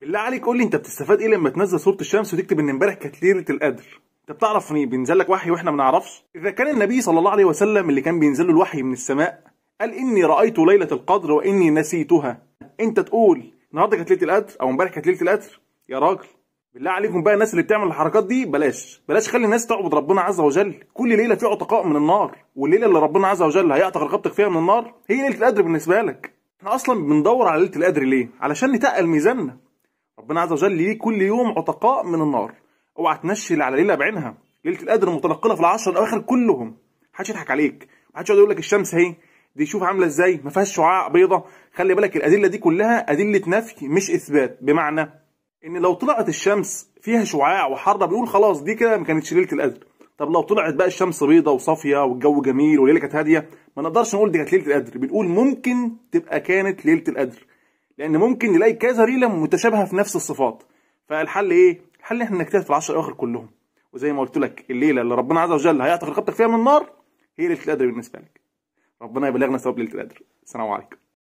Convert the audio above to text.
بالله عليك قول لي انت بتستفاد ايه لما تنزل صوره الشمس وتكتب ان امبارح كانت ليله القدر انت بتعرف ان بينزل لك وحي واحنا ما نعرفش اذا كان النبي صلى الله عليه وسلم اللي كان بينزل له الوحي من السماء قال اني رايت ليله القدر واني نسيتها انت تقول النهارده كانت ليله القدر او امبارح كانت ليله القدر يا راجل بالله عليكم بقى الناس اللي بتعمل الحركات دي بلاش بلاش خلي الناس تعبد ربنا عز وجل كل ليله في عتقاء من النار والليله اللي ربنا عز وجل هيعتق رقبتك فيها من النار هي ليله القدر بالنسبه لك احنا اصلا بندور على ليله القدر ليه علشان نتقل ميزاننا ربنا عز وجل ليه كل يوم عتقاء من النار اوعى تنشل على ليله بعينها ليله القدر متنقله في العشر الاواخر كلهم محدش يضحك عليك محدش يقعد يقول لك الشمس اهي دي شوف عامله ازاي ما فيهاش شعاع بيضه خلي بالك الادله دي كلها ادله نفي مش اثبات بمعنى ان لو طلعت الشمس فيها شعاع وحر بيقول خلاص دي كده ما كانتش ليله القدر طب لو طلعت بقى الشمس بيضه وصافيه والجو جميل والليله كانت هاديه ما نقدرش نقول دي كانت ليله القدر بنقول ممكن تبقى كانت ليله القدر لان ممكن نلاقي كذا ريله متشابهه في نفس الصفات فالحل ايه الحل ان احنا نكتفي في العشر الاواخر كلهم وزي ما قلت لك الليله اللي ربنا عز وجل هيعتق رقبتك فيها من النار هي ليله القدر بالنسبه لك ربنا يبلغنا ثواب ليله القدر السلام عليكم